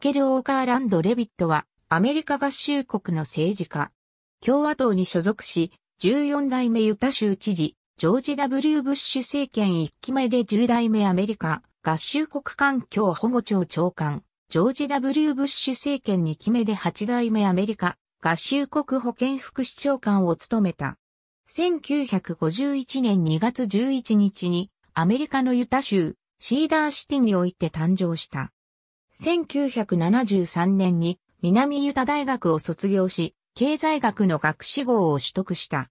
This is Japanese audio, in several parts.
ケル・オーカーランド・レビットは、アメリカ合衆国の政治家。共和党に所属し、14代目ユタ州知事、ジョージ・ W・ ブッシュ政権1期目で10代目アメリカ合衆国環境保護庁長官、ジョージ・ W・ ブッシュ政権2期目で8代目アメリカ合衆国保健副市長官を務めた。1951年2月11日にアメリカのユタ州シーダーシティにおいて誕生した。1973年に南ユタ大学を卒業し、経済学の学士号を取得した。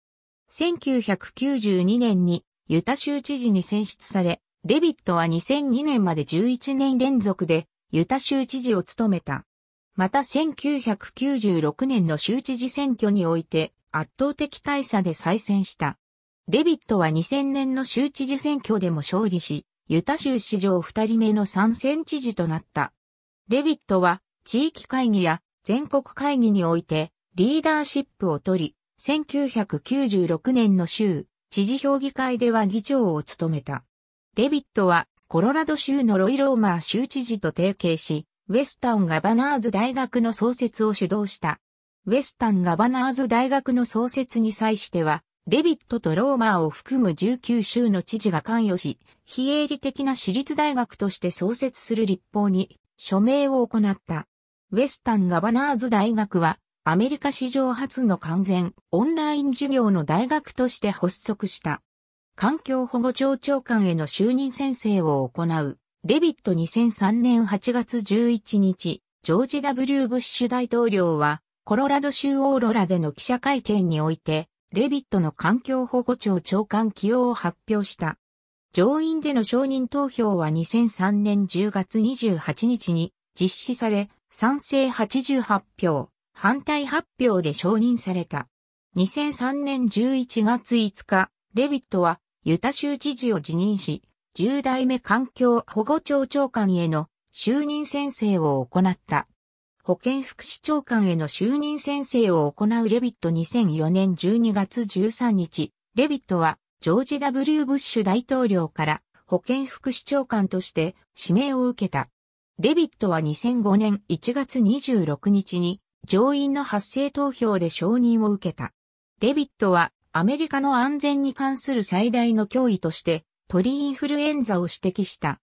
1992年にユタ州知事に選出され、デビットは2002年まで11年連続でユタ州知事を務めた。また1996年の州知事選挙において圧倒的大差で再選した。デビットは2000年の州知事選挙でも勝利し、ユタ州史上2人目の参戦知事となった。レビットは地域会議や全国会議においてリーダーシップを取り、1996年の州知事評議会では議長を務めた。レビットはコロラド州のロイ・ローマー州知事と提携し、ウェスタン・ガバナーズ大学の創設を主導した。ウェスタン・ガバナーズ大学の創設に際しては、レビットとローマーを含む19州の知事が関与し、非営利的な私立大学として創設する立法に署名を行った。ウェスタンガバナーズ大学は、アメリカ史上初の完全オンライン授業の大学として発足した。環境保護庁長官への就任宣誓を行う、デビット2003年8月11日、ジョージ・ W・ ブッシュ大統領は、コロラド州オーロラでの記者会見において、レビットの環境保護庁長官起用を発表した。上院での承認投票は2003年10月28日に実施され、賛成88票、反対8票で承認された。2003年11月5日、レビットはユタ州知事を辞任し、10代目環境保護庁長官への就任宣誓を行った。保健福祉長官への就任宣誓を行うレビット2004年12月13日、レビットはジョージ・ W・ ブッシュ大統領から保健副市長官として指名を受けた。レビットは2005年1月26日に上院の発生投票で承認を受けた。レビットはアメリカの安全に関する最大の脅威として鳥インフルエンザを指摘した。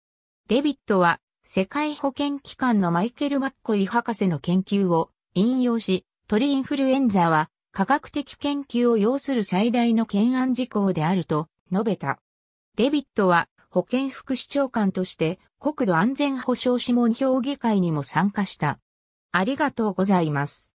レビットは世界保健機関のマイケル・マッコイ博士の研究を引用し、鳥インフルエンザは科学的研究を要する最大の懸案事項であると述べた。デビットは保健副市長官として国土安全保障諮問評議会にも参加した。ありがとうございます。